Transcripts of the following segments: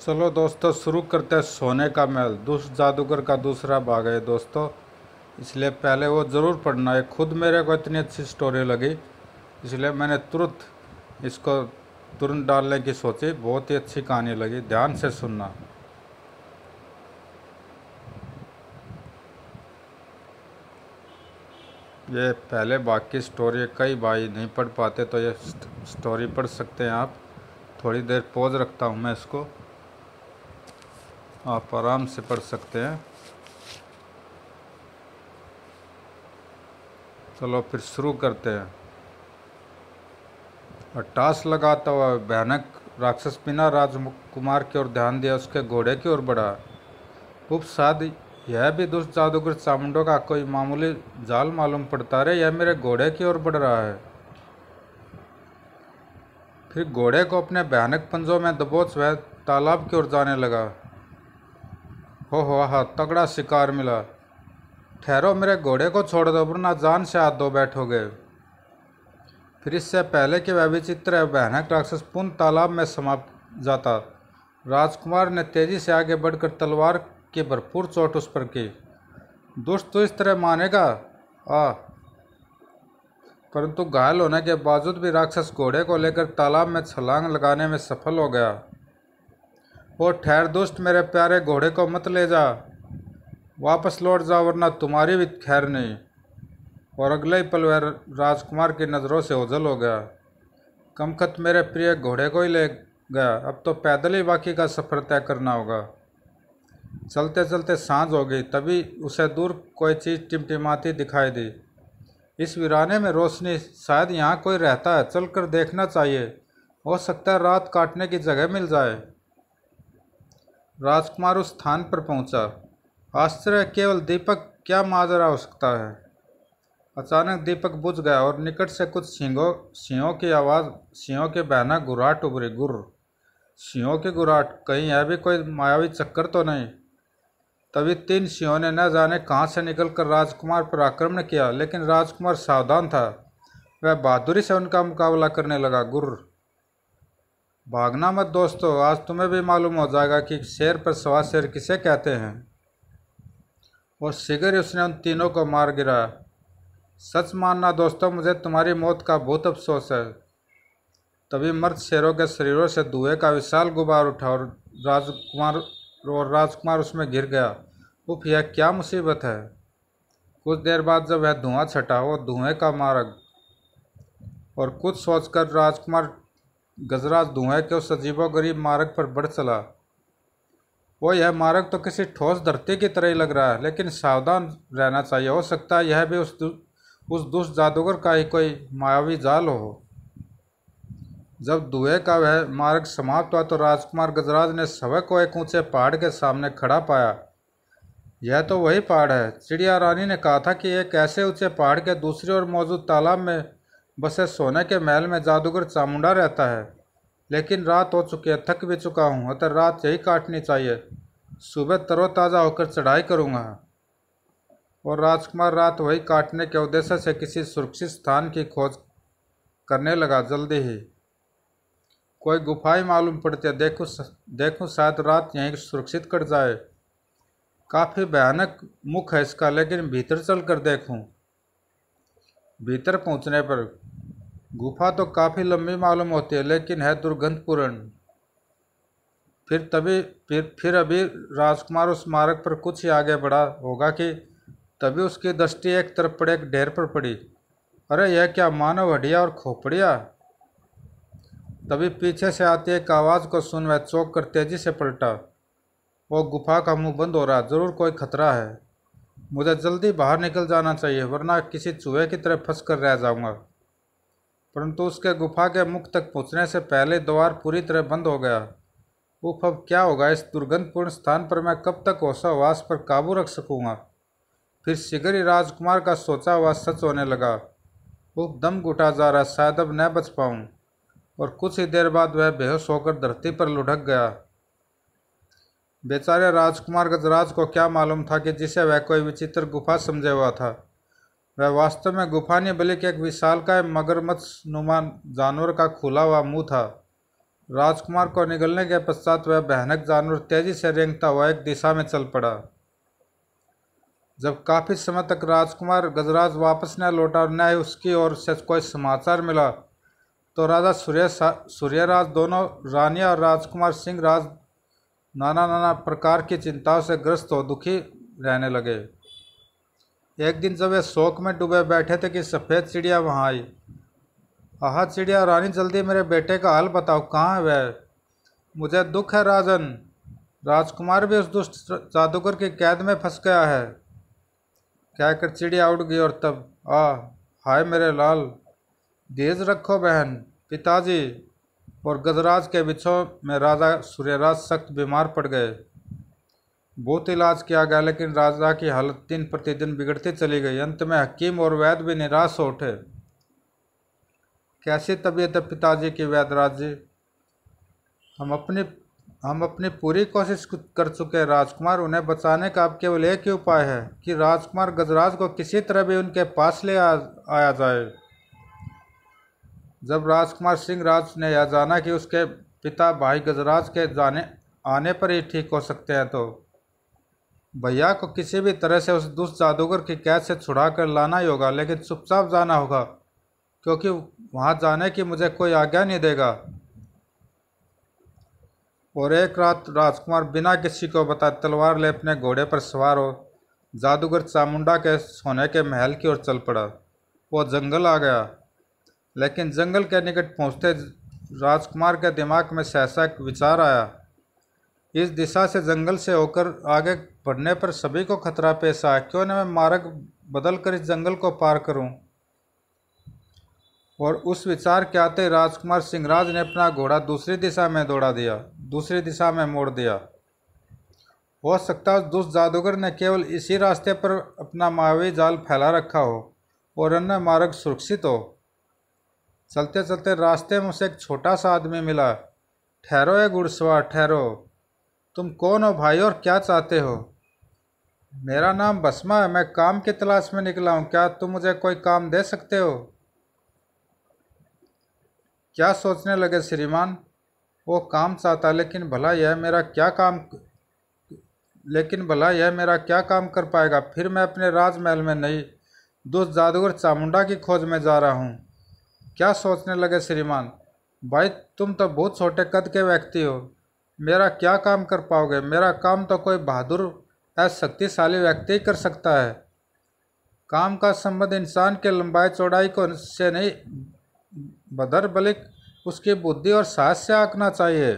चलो दोस्तों शुरू करते हैं सोने का महल दुष्ट जादूगर का दूसरा भाग है दोस्तों इसलिए पहले वो ज़रूर पढ़ना है खुद मेरे को इतनी अच्छी स्टोरी लगी इसलिए मैंने तुरंत इसको तुरंत डालने की सोची बहुत ही अच्छी कहानी लगी ध्यान से सुनना ये पहले भाग की स्टोरी कई भाई नहीं पढ़ पाते तो ये स्टोरी पढ़ सकते हैं आप थोड़ी देर पोज रखता हूँ मैं इसको आप आराम से पढ़ सकते हैं चलो फिर शुरू करते हैं और टास लगाता हुआ भयानक राक्षस बिना राजकुमार की ओर ध्यान दिया उसके घोड़े की ओर बढ़ा उपसाद यह भी दुष्ट जादूगर चामुंडों का कोई मामूली जाल मालूम पड़ता रहे यह मेरे घोड़े की ओर बढ़ रहा है फिर घोड़े को अपने भयानक पंजों में दबोच वह तालाब की ओर जाने लगा हो हो आह तगड़ा शिकार मिला ठहरो मेरे घोड़े को छोड़ दो वरना जान से हाथ दो बैठोगे फिर इससे पहले के वह विचित्र भयानक राक्षस पुन तालाब में समाप्त जाता राजकुमार ने तेजी से आगे बढ़कर तलवार की भरपूर चोट उस पर की दुष्ट तो इस तरह मानेगा आ परंतु घायल होने के बावजूद भी राक्षस घोड़े को लेकर तालाब में छलांग लगाने में सफल हो गया वो ठहर दुष्ट मेरे प्यारे घोड़े को मत ले जा वापस लौट जा वरना तुम्हारी भी खैर नहीं और अगले ही पल वह राजकुमार की नज़रों से ओझल हो गया कमखत मेरे प्रिय घोड़े को ही ले गया अब तो पैदल ही बाकी का सफ़र तय करना होगा चलते चलते सांझ हो गई तभी उसे दूर कोई चीज़ टिमटिमाती दिखाई दी इस वीराने में रोशनी शायद यहाँ कोई रहता है चलकर देखना चाहिए हो सकता है रात काटने की जगह मिल जाए राजकुमार उस स्थान पर पहुंचा। आश्चर्य केवल दीपक क्या माजरा हो सकता है अचानक दीपक बुझ गया और निकट से कुछ सिंगो सिंहों की आवाज़ सिंहों के बहना गुराट उभरी गुर सिंहों के गुराट कहीं यह भी कोई मायावी चक्कर तो नहीं तभी तीन सिंहों ने न जाने कहाँ से निकलकर राजकुमार पर आक्रमण किया लेकिन राजकुमार सावधान था वह बहादुरी से उनका मुकाबला करने लगा गुर्र भागना मत दोस्तों आज तुम्हें भी मालूम हो जाएगा कि शेर पर सवा शेर किसे कहते हैं और शिगर उसने उन तीनों को मार गिराया सच मानना दोस्तों मुझे तुम्हारी मौत का बहुत अफसोस है तभी मर्द शेरों के शरीरों से धुएं का विशाल गुबार उठा और राजकुमार और राजकुमार उसमें गिर गया उफ यह क्या मुसीबत है कुछ देर बाद जब वह धुआं छटा वो धुएं का मार्ग और कुछ सोचकर राजकुमार गजरा धुएं के उस अजीबो गरीब मार्ग पर बढ़ चला वो यह मार्ग तो किसी ठोस धरती की तरह ही लग रहा है लेकिन सावधान रहना चाहिए हो सकता है यह भी उस दु, उस दुष्ट जादूगर का ही कोई मायावी जाल हो जब दुहे का वह मार्ग समाप्त हुआ तो राजकुमार गजराज ने सवय को एक ऊंचे पहाड़ के सामने खड़ा पाया यह तो वही पहाड़ है चिड़िया रानी ने कहा था कि एक ऐसे ऊंचे पहाड़ के दूसरी ओर मौजूद तालाब में बसे सोने के महल में जादूगर चामुंडा रहता है लेकिन रात हो चुकी है थक भी चुका हूँ अतः रात यही काटनी चाहिए सुबह तरोताज़ा होकर चढ़ाई करूँगा और राजकुमार रात वही काटने के उद्देश्य से किसी सुरक्षित स्थान की खोज करने लगा जल्दी ही कोई गुफाएं मालूम पड़ती है देखूँ देखूँ शायद रात यहीं सुरक्षित कट जाए काफ़ी भयानक मुख है इसका लेकिन भीतर चल कर देखूँ भीतर पहुँचने पर गुफा तो काफ़ी लंबी मालूम होती है लेकिन है दुर्गंधपूर्ण फिर तभी फिर फिर अभी राजकुमार उस मार्ग पर कुछ ही आगे बढ़ा होगा कि तभी उसकी दृष्टि एक तरफ पड़े एक ढेर पर पड़ी अरे यह क्या मानव हडिया और खोपड़िया तभी पीछे से आती एक आवाज़ को सुन वह चौक कर तेजी से पलटा वो गुफा का मुंह बंद हो रहा ज़रूर कोई खतरा है मुझे जल्दी बाहर निकल जाना चाहिए वरना किसी चूहे की तरह फंस कर रह जाऊँगा परंतु उसके गुफा के मुख तक पहुंचने से पहले द्वार पूरी तरह बंद हो गया उफ अब क्या होगा इस दुर्गंधपूर्ण स्थान पर मैं कब तक होशावास पर काबू रख सकूँगा फिर शिगर ही राजकुमार का सोचा हुआ सच होने लगा उफ दम घुटा जा रहा शायद अब न बच पाऊँ और कुछ ही देर बाद वह बेहोश होकर धरती पर लुढ़क गया बेचारे राजकुमार गजराज को क्या मालूम था कि जिसे वह कोई विचित्र गुफा समझे हुआ था वह वास्तव में गुफा ने बल्कि एक एक विशालकाय मगरमत्स नुमा जानवर का खुला हुआ मुंह था राजकुमार को निगलने के पश्चात वह भयानक जानवर तेजी से रेंगता हुआ एक दिशा में चल पड़ा जब काफ़ी समय तक राजकुमार गजराज वापस न लौटा और न ही उसकी ओर से कोई समाचार मिला तो राजा सूर्य सूर्यराज दोनों रानिया और राजकुमार सिंह राज नाना नाना प्रकार की चिंताओं से ग्रस्त हो दुखी रहने लगे एक दिन जब वे शोक में डूबे बैठे थे कि सफ़ेद चिड़िया वहाँ आई आह चिड़िया रानी जल्दी मेरे बेटे का हाल बताओ कहाँ है वह मुझे दुख है राजन राजकुमार भी उस दुष्ट जादूगर की कैद में फंस गया है कहकर चिड़िया उड़ गई और तब आ हाय मेरे लाल धीज रखो बहन पिताजी और गजराज के बिछो में राजा सूर्यराज सख्त बीमार पड़ गए बहुत इलाज किया गया लेकिन राजा की हालत दिन प्रतिदिन बिगड़ते चली गई अंत में हकीम और वैद्य भी निराश हो उठे कैसी तबीयत है पिताजी की वैदराज जी हम अपनी हम अपनी पूरी कोशिश कर चुके हैं राजकुमार उन्हें बचाने का अब केवल एक ही उपाय है कि राजकुमार गजराज को किसी तरह भी उनके पास ले आ, आया जाए जब राजकुमार सिंह राज ने यह जाना कि उसके पिता भाई गजराज के जाने आने पर ही ठीक हो सकते हैं तो भैया को किसी भी तरह से उस दुष्ट जादूगर की कैद से छुड़ा कर लाना ही होगा लेकिन चुपचाप जाना होगा क्योंकि वहाँ जाने की मुझे कोई आज्ञा नहीं देगा और एक रात राजकुमार बिना किसी को बताए तलवार ले अपने घोड़े पर सवार हो जादूगर चामुंडा के सोने के महल की ओर चल पड़ा वो जंगल आ गया लेकिन जंगल के निकट पहुँचते राजकुमार के दिमाग में सहसा एक विचार आया इस दिशा से जंगल से होकर आगे बढ़ने पर सभी को खतरा पेश आया क्यों न मैं मार्ग बदल कर इस जंगल को पार करूं? और उस विचार के आते राजकुमार सिंहराज ने अपना घोड़ा दूसरी दिशा में दौड़ा दिया दूसरी दिशा में मोड़ दिया हो सकता है दुष्ट जादूगर ने केवल इसी रास्ते पर अपना मावी जाल फैला रखा हो और अन्य मार्ग सुरक्षित हो चलते चलते रास्ते में उसे एक छोटा सा आदमी मिला ठहरो है घुड़सवार ठहरो तुम कौन हो भाई और क्या चाहते हो मेरा नाम बसमा है मैं काम की तलाश में निकला हूँ क्या तुम मुझे कोई काम दे सकते हो क्या सोचने लगे श्रीमान वो काम चाहता लेकिन भला यह मेरा क्या काम लेकिन भला यह मेरा क्या काम कर पाएगा फिर मैं अपने राजमहल में नहीं दुष्ट जादूगर चामुंडा की खोज में जा रहा हूँ क्या सोचने लगे श्रीमान भाई तुम तो बहुत छोटे कद के व्यक्ति हो मेरा क्या काम कर पाओगे मेरा काम तो कोई बहादुर या शक्तिशाली व्यक्ति ही कर सकता है काम का संबंध इंसान के लंबाई चौड़ाई को से नहीं बदर बल्कि उसकी बुद्धि और साहस से आंकना चाहिए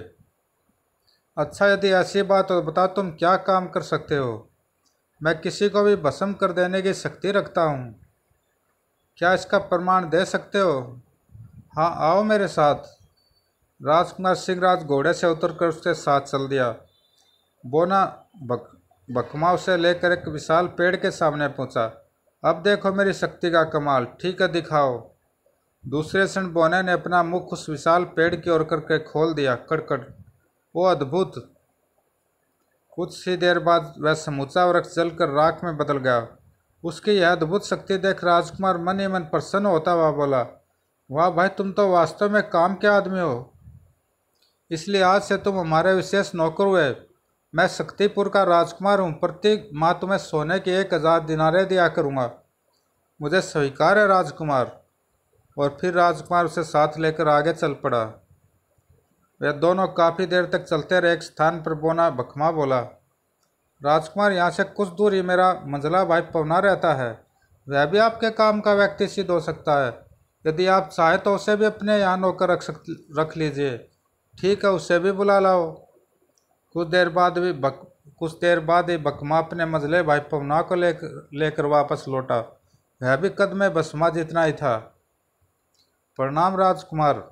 अच्छा यदि ऐसी बात हो तो बता तुम क्या काम कर सकते हो मैं किसी को भी भस्म कर देने की शक्ति रखता हूँ क्या इसका प्रमाण दे सकते हो हाँ आओ मेरे साथ राजकुमार सिंह राज घोड़े से उतरकर उसके साथ चल दिया बोना बक बकमा उसे लेकर एक विशाल पेड़ के सामने पहुंचा अब देखो मेरी शक्ति का कमाल ठीक है दिखाओ दूसरे क्षण बोने ने अपना मुख उस विशाल पेड़ की ओर करके खोल दिया कड़कड़ वो अद्भुत कुछ ही देर बाद वह समूचा वृक्ष जलकर राख में बदल गया उसकी यह अद्भुत शक्ति देख राजकुमार मन ही मन प्रसन्न होता हुआ बोला वाह भाई तुम तो वास्तव में काम के आदमी हो इसलिए आज से तुम हमारे विशेष नौकर हुए मैं शक्तिपुर का राजकुमार हूँ प्रत्येक माह तुम्हें सोने के एक हज़ार दिनारे दिया करूँगा मुझे स्वीकार है राजकुमार और फिर राजकुमार उसे साथ लेकर आगे चल पड़ा वे दोनों काफ़ी देर तक चलते रहे एक स्थान पर बोना भखमा बोला राजकुमार यहाँ से कुछ दूर ही मेरा मंझला भाई पवना रहता है वह भी आपके काम का व्यक्ति सिद्ध हो सकता है यदि आप चाहें तो उसे भी अपने यहाँ नौकर रख सक रख लीजिए ठीक है उसे भी बुला लाओ कुछ देर बाद भी बक कुछ देर बाद ही बकमा अपने मजले भाई पवना को ले लेकर वापस लौटा वह भी कद में बसमा जितना ही था प्रणाम राजकुमार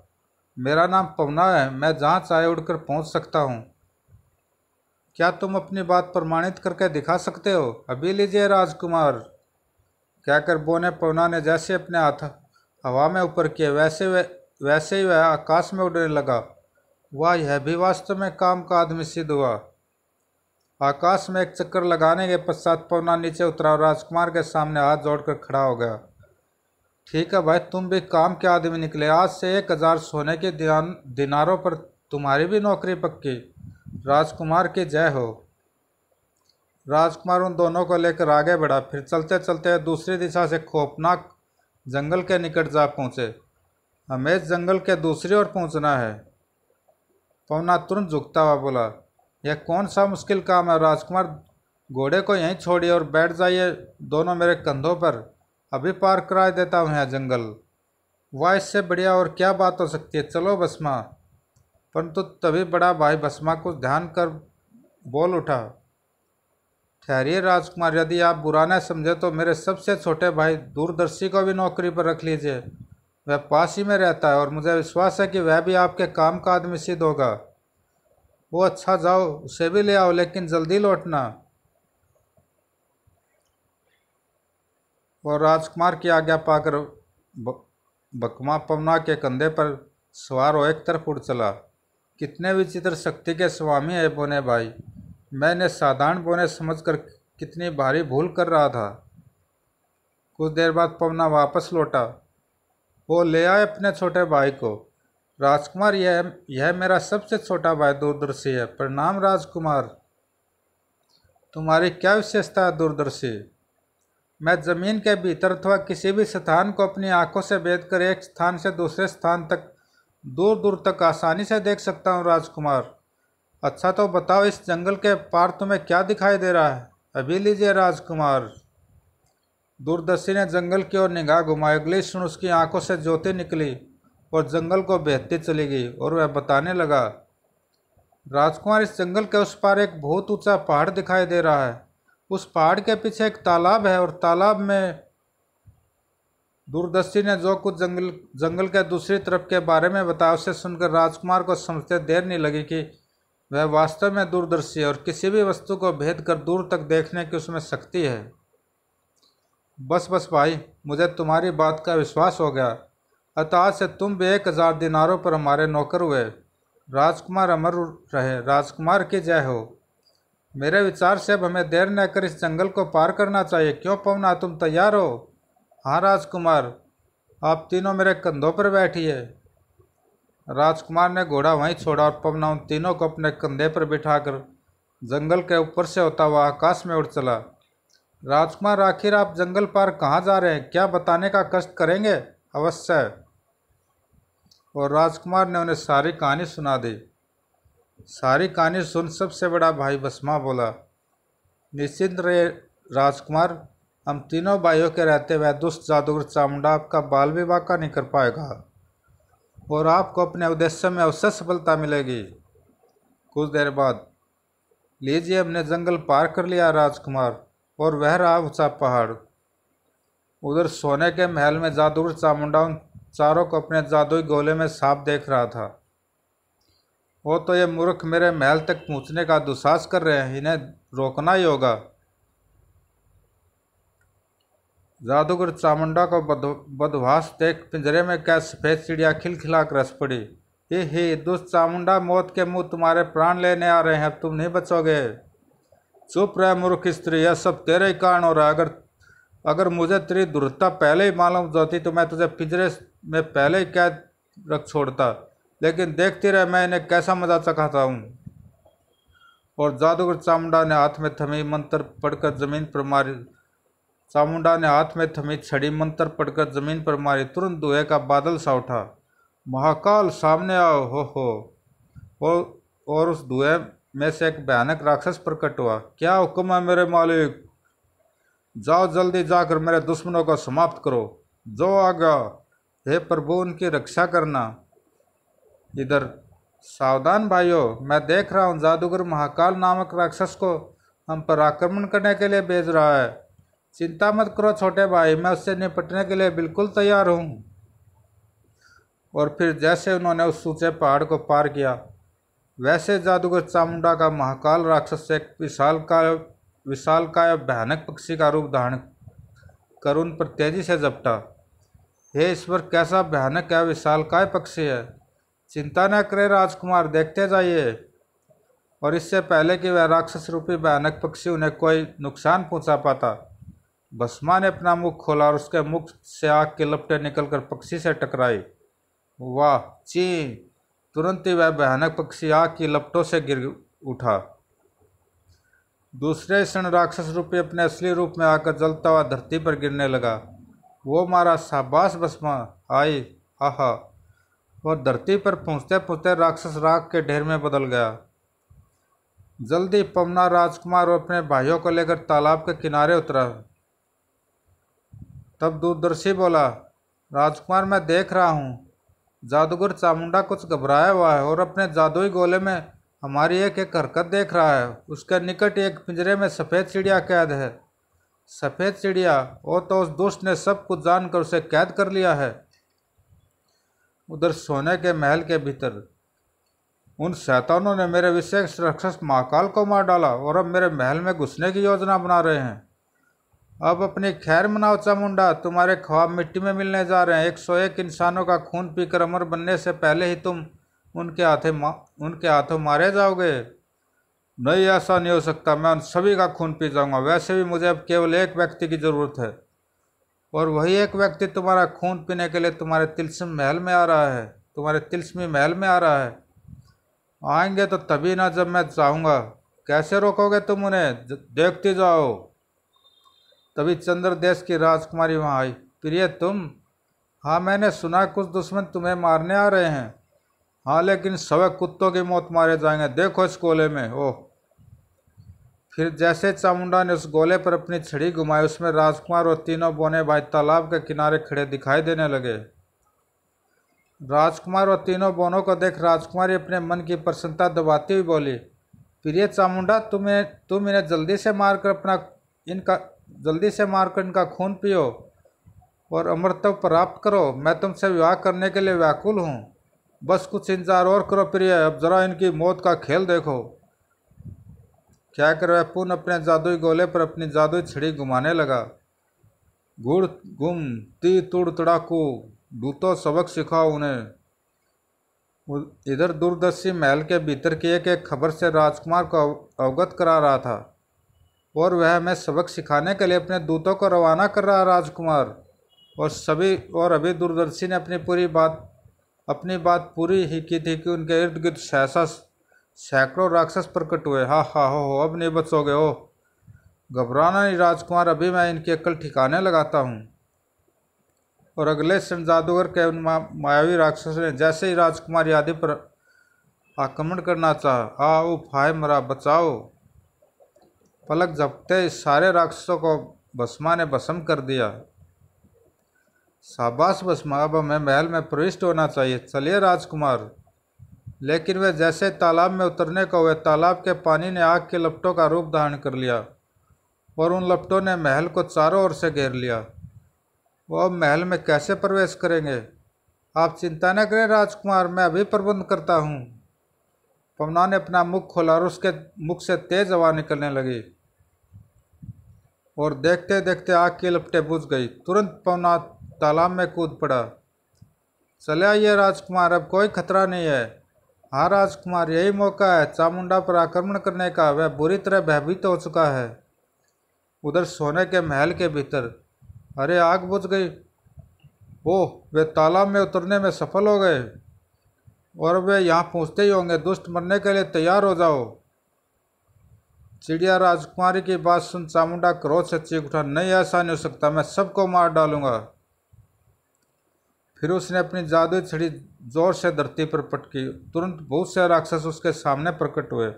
मेरा नाम पवना है मैं जहाँ चाहे उड़कर पहुँच सकता हूँ क्या तुम अपनी बात प्रमाणित करके दिखा सकते हो अभी लीजिए राजकुमार कहकर बोने पवना ने जैसे अपने हाथ हवा में ऊपर किए वैसे वै, वैसे ही वह आकाश में उड़ने लगा वह यह भी वास्तव में काम का आदमी सिद्ध हुआ आकाश में एक चक्कर लगाने के पश्चात पवना नीचे उतरा और राजकुमार के सामने हाथ जोड़कर खड़ा हो गया ठीक है भाई तुम भी काम के आदमी निकले आज से एक हज़ार सोने के दिनारों पर तुम्हारी भी नौकरी पक्की राजकुमार की जय हो राजकुमार उन दोनों को लेकर आगे बढ़ा फिर चलते चलते दूसरी दिशा से खोफनाक जंगल के निकट जा पहुँचे हमें जंगल के दूसरी ओर पहुँचना है पवना तुरंत झुकता हुआ बोला यह कौन सा मुश्किल काम है राजकुमार घोड़े को यहीं छोड़िए और बैठ जाइए दोनों मेरे कंधों पर अभी पार करा देता हूँ यह जंगल वह इससे बढ़िया और क्या बात हो सकती है चलो बसमा परंतु तभी बड़ा भाई बसमा को ध्यान कर बोल उठा ठहरिए राजकुमार यदि आप बुरा न समझे तो मेरे सबसे छोटे भाई दूरदर्शी को भी नौकरी पर रख लीजिए वह पास ही में रहता है और मुझे विश्वास है कि वह भी आपके काम का आदमी सिद्ध होगा वो अच्छा जाओ उसे भी ले आओ लेकिन जल्दी लौटना और राजकुमार की आज्ञा पाकर बकमा पवना के कंधे पर सवार हो एक तरफ उड़ चला कितने विचित्र शक्ति के स्वामी है बोने भाई मैंने साधारण बोने समझकर कितनी भारी भूल कर रहा था कुछ देर बाद पवना वापस लौटा वो ले आए अपने छोटे भाई को राजकुमार यह यह मेरा सबसे छोटा भाई दूरदर्शी है प्रणाम राजकुमार तुम्हारी क्या विशेषता है दूरदर्शी मैं ज़मीन के भीतर अथवा किसी भी स्थान को अपनी आंखों से बेद कर एक स्थान से दूसरे स्थान तक दूर दूर तक आसानी से देख सकता हूँ राजकुमार अच्छा तो बताओ इस जंगल के पार तुम्हें क्या दिखाई दे रहा है अभी लीजिए राजकुमार दूरदर्शी ने जंगल की ओर निगाह घुमाई अगली क्षण उसकी आंखों से ज्योति निकली और जंगल को बेहती चली गई और वह बताने लगा राजकुमार इस जंगल के उस पार एक बहुत ऊंचा पहाड़ दिखाई दे रहा है उस पहाड़ के पीछे एक तालाब है और तालाब में दूरदर्शी ने जो कुछ जंगल जंगल के दूसरी तरफ के बारे में बताया उसे सुनकर राजकुमार को समझते देर नहीं लगी कि वह वास्तव में दूरदर्शी है और किसी भी वस्तु को भेद कर दूर तक देखने की उसमें शक्ति है बस बस भाई मुझे तुम्हारी बात का विश्वास हो गया अतः से तुम भी एक हज़ार दिनारों पर हमारे नौकर हुए राजकुमार अमर रहे राजकुमार की जय हो मेरे विचार से अब हमें देर न कर इस जंगल को पार करना चाहिए क्यों पवना तुम तैयार हो हाँ राजकुमार आप तीनों मेरे कंधों पर बैठिए राजकुमार ने घोड़ा वहीं छोड़ा और पवना उन तीनों को अपने कंधे पर बिठाकर जंगल के ऊपर से होता हुआ आकाश में उड़ चला राजकुमार आखिर आप जंगल पार कहाँ जा रहे हैं क्या बताने का कष्ट करेंगे अवश्य और राजकुमार ने उन्हें सारी कहानी सुना दी सारी कहानी सुन सबसे बड़ा भाई बसमा बोला निश्चिंत रहे राजकुमार हम तीनों भाइयों के रहते हुए दुष्ट जादूगर चामुंडा आपका बाल विवाह का नहीं कर पाएगा और आपको अपने उद्देश्य में अवश्य सफलता मिलेगी कुछ देर बाद लीजिए हमने जंगल पार कर लिया राजकुमार और वह रहा ऊँचा पहाड़ उधर सोने के महल में जादूगर चामुंडा उन चारों को अपने जादुई गोले में सांप देख रहा था वो तो ये मूर्ख मेरे महल तक पहुंचने का दुसाहस कर रहे हैं इन्हें रोकना ही होगा जादूगर चामुंडा को बदवास देख पिंजरे में क्या सफ़ेद चिड़िया खिलखिला कर रस पड़ी ये ही दुष्ट चामुंडा मौत के मुंह तुम्हारे प्राण लेने आ रहे हैं अब तुम नहीं बचोगे चुप रह मूर्ख स्त्री यह सब तेरे ही कारण हो रहा है अगर अगर मुझे तेरी दुर्ता पहले ही मालूम होती तो मैं तुझे पिंजरे में पहले ही कैद रख छोड़ता लेकिन देखती रहे मैं इन्हें कैसा मजा चखाता हूँ और जादूगर चामुंडा ने हाथ में थमी मंत्र पढ़कर जमीन पर मारी चामुंडा ने हाथ में थमी छड़ी मंत्र पढ़कर जमीन पर मारी तुरंत दुहे का बादल सा उठा महाकाल सामने आओ हो हो और, और उस दुहे में से एक भयानक राक्षस प्रकट हुआ क्या हुक्म है मेरे मालिक जाओ जल्दी जाकर मेरे दुश्मनों को समाप्त करो जो आगा हे प्रभु उनकी रक्षा करना इधर सावधान भाइयों मैं देख रहा हूँ जादूगर महाकाल नामक राक्षस को हम पर आक्रमण करने के लिए भेज रहा है चिंता मत करो छोटे भाई मैं उससे निपटने के लिए बिल्कुल तैयार हूँ और फिर जैसे उन्होंने उस सूचे पहाड़ को पार किया वैसे जादूगर चामुंडा का महाकाल राक्षस एक विशाल का विशाल का भयानक पक्षी का रूप धारण कर उन पर तेजी से झपटा हे ईश्वर कैसा भयानक है विशाल काय पक्षी है चिंता न करे राजकुमार देखते जाइए और इससे पहले कि वह राक्षस रूपी भयानक पक्षी उन्हें कोई नुकसान पहुंचा पाता भस्मा ने अपना मुख खोला और उसके मुख से आग के लपटे निकलकर पक्षी से टकराई वाह ची तुरंत ही वह भयानक पक्षी आग की लपटों से गिर उठा दूसरे क्षण राक्षस रूपी अपने असली रूप में आकर जलता हुआ धरती पर गिरने लगा वो मारा शाबाश बसमा आई आहा और धरती पर पहुँचते पहुँचते राक्षस राग के ढेर में बदल गया जल्दी पमना राजकुमार और अपने भाइयों को लेकर तालाब के किनारे उतरा तब दूरदर्शी बोला राजकुमार मैं देख रहा हूँ जादूगर चामुंडा कुछ घबराया हुआ है और अपने जादुई गोले में हमारी एक एक हरकत देख रहा है उसके निकट एक पिंजरे में सफ़ेद चिड़िया कैद है सफ़ेद चिड़िया वो तो उस दुष्ट ने सब कुछ जानकर उसे कैद कर लिया है उधर सोने के महल के भीतर उन शैतानों ने मेरे विशेष राक्षस महाकाल को मार डाला और अब मेरे महल में घुसने की योजना बना रहे हैं अब अपनी खैर मनाओ चामुंडा तुम्हारे ख्वाब मिट्टी में मिलने जा रहे हैं एक सौ एक इंसानों का खून पीकर अमर बनने से पहले ही तुम उनके हाथे मा उनके हाथों मारे जाओगे नहीं ऐसा नहीं हो सकता मैं उन सभी का खून पी जाऊंगा वैसे भी मुझे अब केवल एक व्यक्ति की ज़रूरत है और वही एक व्यक्ति तुम्हारा खून पीने के लिए तुम्हारे तिलस्म महल में आ रहा है तुम्हारे तिलस्मी महल में आ रहा है आएंगे तो तभी ना जब मैं चाहूँगा कैसे रोकोगे तुम उन्हें देखते जाओ तभी चंद्र देश की राजकुमारी वहाँ आई प्रिय तुम हाँ मैंने सुना कुछ दुश्मन तुम्हें मारने आ रहे हैं हाँ लेकिन सवे कुत्तों की मौत मारे जाएंगे देखो इस गोले में ओह फिर जैसे चामुंडा ने उस गोले पर अपनी छड़ी घुमाई उसमें राजकुमार और तीनों बोने भाई तालाब के किनारे खड़े दिखाई देने लगे राजकुमार और तीनों बोनों को देख राजकुमारी अपने मन की प्रसन्नता दबाती हुई बोली प्रिय चामुंडा तुम्हें तुम इन्हें जल्दी से मारकर अपना इनका जल्दी से मारकंड का खून पियो और अमृतव प्राप्त करो मैं तुमसे विवाह करने के लिए व्याकुल हूँ बस कुछ इंतजार और करो प्रिय अब जरा इनकी मौत का खेल देखो क्या कर वह पुनः अपने जादुई गोले पर अपनी जादुई छिड़ी घुमाने लगा गुड़ गुम ती तुड़ तड़ाकू दूतो सबक सिखाओ उन्हें इधर दूरदर्शी महल के भीतर की एक एक खबर से राजकुमार को अवगत करा रहा था और वह हमें सबक सिखाने के लिए अपने दूतों को रवाना कर रहा राजकुमार और सभी और अभी दूरदर्शी ने अपनी पूरी बात अपनी बात पूरी ही की थी कि उनके इर्द गिर्द सहसा सैकड़ों राक्षस प्रकट हुए हा हा हो हो अब नहीं बचोगे हो घबराना नहीं राजकुमार अभी मैं इनकी अक्ल ठिकाने लगाता हूँ और अगले क्षण जादूगर के उन मा, मायावी राक्षस ने जैसे ही राजकुमार यादि पर आक्रमण करना चाह आ उफ हाय मरा बचाओ पलक झपते सारे राक्षसों को भस्मा ने भस्म कर दिया शाबाश भस्मा अब हमें महल में प्रविष्ट होना चाहिए चलिए राजकुमार लेकिन वे जैसे तालाब में उतरने को हुए तालाब के पानी ने आग के लपटों का रूप धारण कर लिया और उन लपटों ने महल को चारों ओर से घेर लिया वो अब महल में कैसे प्रवेश करेंगे आप चिंता न करें राजकुमार मैं अभी प्रबंध करता हूँ पवना ने अपना मुख खोला और उसके मुख से तेज हवा निकलने लगी और देखते देखते आग के लपटे बुझ गई तुरंत पवना तालाब में कूद पड़ा चले आइए राजकुमार अब कोई खतरा नहीं है हाँ राजकुमार यही मौका है चामुंडा पर आक्रमण करने का वह बुरी तरह भयभीत हो चुका है उधर सोने के महल के भीतर अरे आग बुझ गई ओह वे तालाब में उतरने में सफल हो गए और वे यहाँ पहुँचते ही होंगे दुष्ट मरने के लिए तैयार हो जाओ चिड़िया राजकुमारी की बात सुन चामुंडा क्रोध से चीख उठा नहीं ऐसा नहीं हो सकता मैं सबको मार डालूंगा फिर उसने अपनी जादुई छड़ी जोर से धरती पर पटकी तुरंत बहुत से राक्षस उसके सामने प्रकट हुए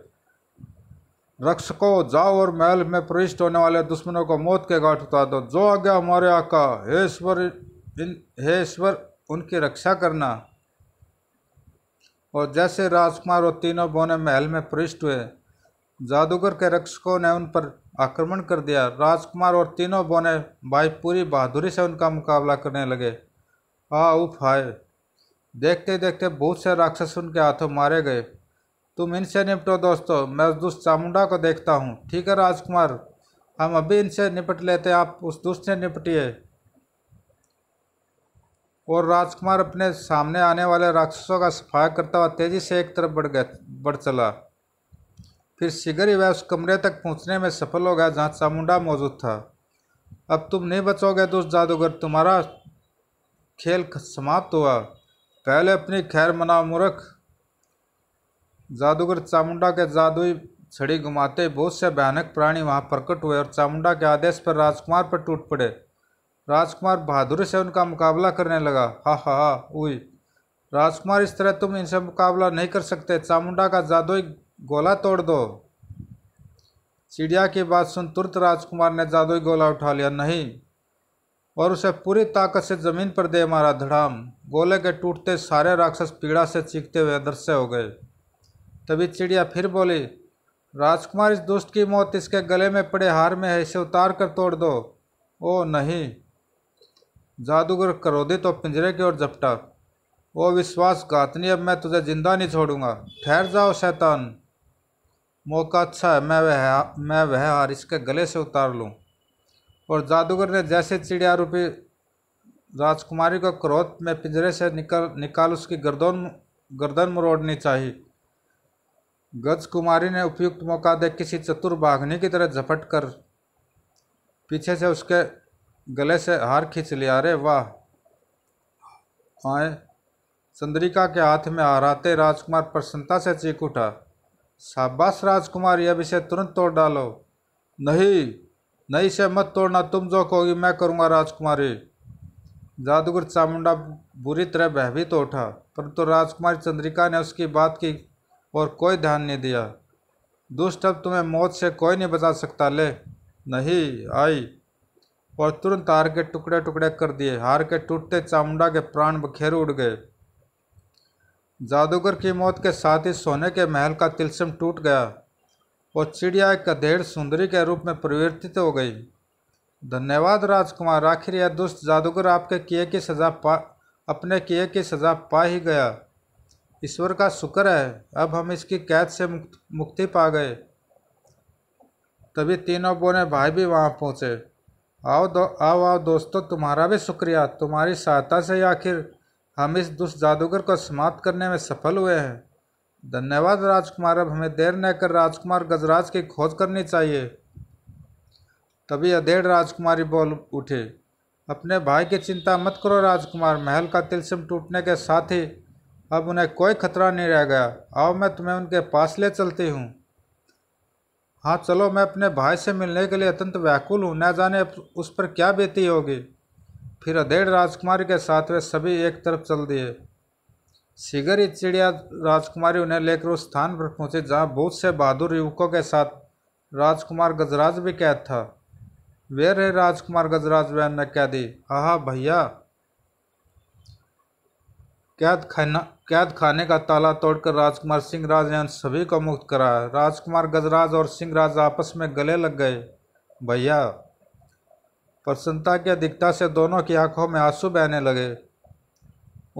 रक्षकों जाओ और महल में प्रविष्ट होने वाले दुश्मनों को मौत के घाट उतार दो जो आज्ञा हमारे आका हे ईश्वर इन हे ईश्वर उनकी रक्षा करना और जैसे राजकुमार और तीनों बोने महल में प्रविष्ट हुए जादूगर के रक्षकों ने उन पर आक्रमण कर दिया राजकुमार और तीनों बोने भाई पूरी बहादुरी से उनका मुकाबला करने लगे आ उफ हाय देखते देखते बहुत से राक्षस उनके हाथों मारे गए तुम इनसे निपटो दोस्तों मैं उस दुष्ट चामुंडा को देखता हूँ ठीक है राजकुमार हम अभी इनसे निपट लेते आप उस दुष्ट से निपटिए और राजकुमार अपने सामने आने वाले राक्षसों का सफाया करता हुआ तेजी से एक तरफ बढ़ गया बढ़ चला फिर ही वह उस कमरे तक पहुंचने में सफल हो गया जहाँ चामुंडा मौजूद था अब तुम नहीं बचोगे दोस्त जादूगर तुम्हारा खेल समाप्त हुआ पहले अपनी खैर मनाओ मूर्ख जादूगर चामुंडा के जादुई छड़ी घुमाते बहुत से भयानक प्राणी वहाँ प्रकट हुए और चामुंडा के आदेश पर राजकुमार पर टूट पड़े राजकुमार बहादुरी से उनका मुकाबला करने लगा हा हा हा उई राजकुमार इस तरह तुम इनसे मुकाबला नहीं कर सकते चामुंडा का जादुई गोला तोड़ दो चिड़िया की बात सुन तुरंत राजकुमार ने जादू गोला उठा लिया नहीं और उसे पूरी ताकत से जमीन पर दे मारा धड़ाम गोले के टूटते सारे राक्षस पीड़ा से चीखते हुए अदृश्य हो गए तभी चिड़िया फिर बोली राजकुमार इस दुष्ट की मौत इसके गले में पड़े हार में है इसे उतार कर तोड़ दो ओ नहीं जादूगर क्रोधित तो और पिंजरे की ओर झपटा ओ विश्वास घातनी अब मैं तुझे जिंदा नहीं छोड़ूंगा ठहर जाओ शैतान मौका अच्छा है मैं वह मैं वह हार इसके गले से उतार लूँ और जादूगर ने जैसे चिड़िया रूपी राजकुमारी को क्रोध में पिंजरे से निकल निकाल उसकी गर्दन गर्दन मरोड़नी चाहिए गज कुमारी ने उपयुक्त मौका देख किसी चतुर बाघनी की तरह झपट कर पीछे से उसके गले से हार खींच लिया अरे वाह आए चंद्रिका के हाथ में हराते राजकुमार प्रसन्नता से चीख उठा शाबाश राजकुमार यह विषय तुरंत तोड़ डालो नहीं नहीं से मत तोड़ना तुम जो कहोगी मैं करूँगा राजकुमारी जादूगर चामुंडा बुरी तरह भयभीत तो उठा परंतु तो राजकुमारी चंद्रिका ने उसकी बात की और कोई ध्यान नहीं दिया दुष्ट अब तुम्हें मौत से कोई नहीं बचा सकता ले नहीं आई और तुरंत हार के टुकड़े टुकड़े कर दिए हार के टूटते चामुंडा के प्राण बखेर उड़ गए जादूगर की मौत के साथ ही सोने के महल का तिलसम टूट गया और चिड़िया एक गधेड़ सुंदरी के रूप में परिवर्तित हो गई धन्यवाद राजकुमार आखिर यह दुष्ट जादूगर आपके किए की सज़ा पा अपने किए की सज़ा पा ही गया ईश्वर का शुक्र है अब हम इसकी कैद से मुक्त मुक्ति पा गए तभी तीनों बोने भाई भी वहाँ पहुँचे आओ दो आओ आओ दोस्तों तुम्हारा भी शुक्रिया तुम्हारी सहायता से आखिर हम इस दुष्ट जादूगर को समाप्त करने में सफल हुए हैं धन्यवाद राजकुमार अब हमें देर न कर राजकुमार गजराज की खोज करनी चाहिए तभी अधेड़ राजकुमारी बोल उठे अपने भाई की चिंता मत करो राजकुमार महल का तिलसम टूटने के साथ ही अब उन्हें कोई खतरा नहीं रह गया आओ मैं तुम्हें उनके पास ले चलती हूँ हाँ चलो मैं अपने भाई से मिलने के लिए अत्यंत व्याकुल हूँ न जाने उस पर क्या बेती होगी फिर अधेड़ राजकुमारी के साथ वे सभी एक तरफ चल दिए शीघ्र ही चिड़िया राजकुमारी उन्हें लेकर उस स्थान पर पहुंचे जहां बहुत से बहादुर युवकों के साथ राजकुमार गजराज भी कैद था वे रहे राजकुमार गजराज बहन ने कह दी आहा भैया कैद खाना कैद खाने का ताला तोड़कर राजकुमार सिंह राज ने सभी को मुक्त कराया राजकुमार गजराज और सिंह राज आपस में गले लग गए भैया प्रसन्नता की अधिकता से दोनों की आंखों में आंसू बहने लगे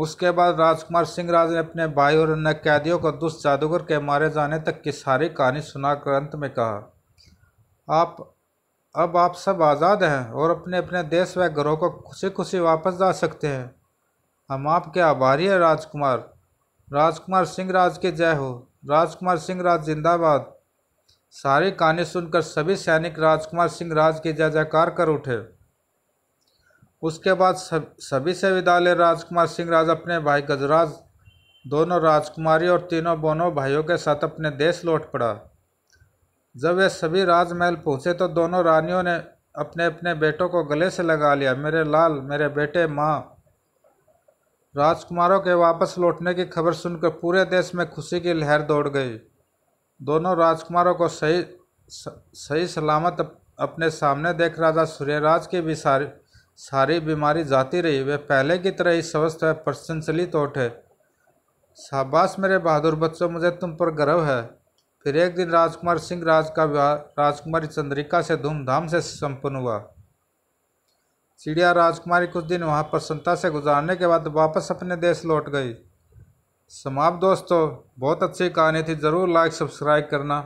उसके बाद राजकुमार सिंह राज ने अपने भाई और अन्य कैदियों को दुष्ट जादूगर के मारे जाने तक की सारी कहानी सुनाकर अंत में कहा आप अब आप सब आज़ाद हैं और अपने अपने देश व घरों को खुशी खुशी वापस जा सकते हैं हम आपके आभारी हैं राजकुमार राजकुमार सिंह राज के जय हो राजकुमार सिंह राज जिंदाबाद सारी कहानी सुनकर सभी सैनिक राजकुमार सिंह राज के जय जयकार कर उठे उसके बाद सब सभी से विदा ले राजकुमार सिंह राज अपने भाई गजराज दोनों राजकुमारी और तीनों बोनों भाइयों के साथ अपने देश लौट पड़ा जब वे सभी राजमहल पहुँचे तो दोनों रानियों ने अपने अपने बेटों को गले से लगा लिया मेरे लाल मेरे बेटे माँ राजकुमारों के वापस लौटने की खबर सुनकर पूरे देश में खुशी की लहर दौड़ गई दोनों राजकुमारों को सही सही सलामत अपने सामने देख राजा सूर्यराज की भी सारी सारी बीमारी जाती रही वे पहले की तरह ही स्वस्थ है प्रशंसलित उठे शाबाश मेरे बहादुर बच्चों मुझे तुम पर गर्व है फिर एक दिन राजकुमार सिंह राज का विवाह राजकुमारी चंद्रिका से धूमधाम से संपन्न हुआ चिड़िया राजकुमारी कुछ दिन वहाँ प्रसन्नता से गुजारने के बाद वापस अपने देश लौट गई समाप्त दोस्तों बहुत अच्छी कहानी थी ज़रूर लाइक सब्सक्राइब करना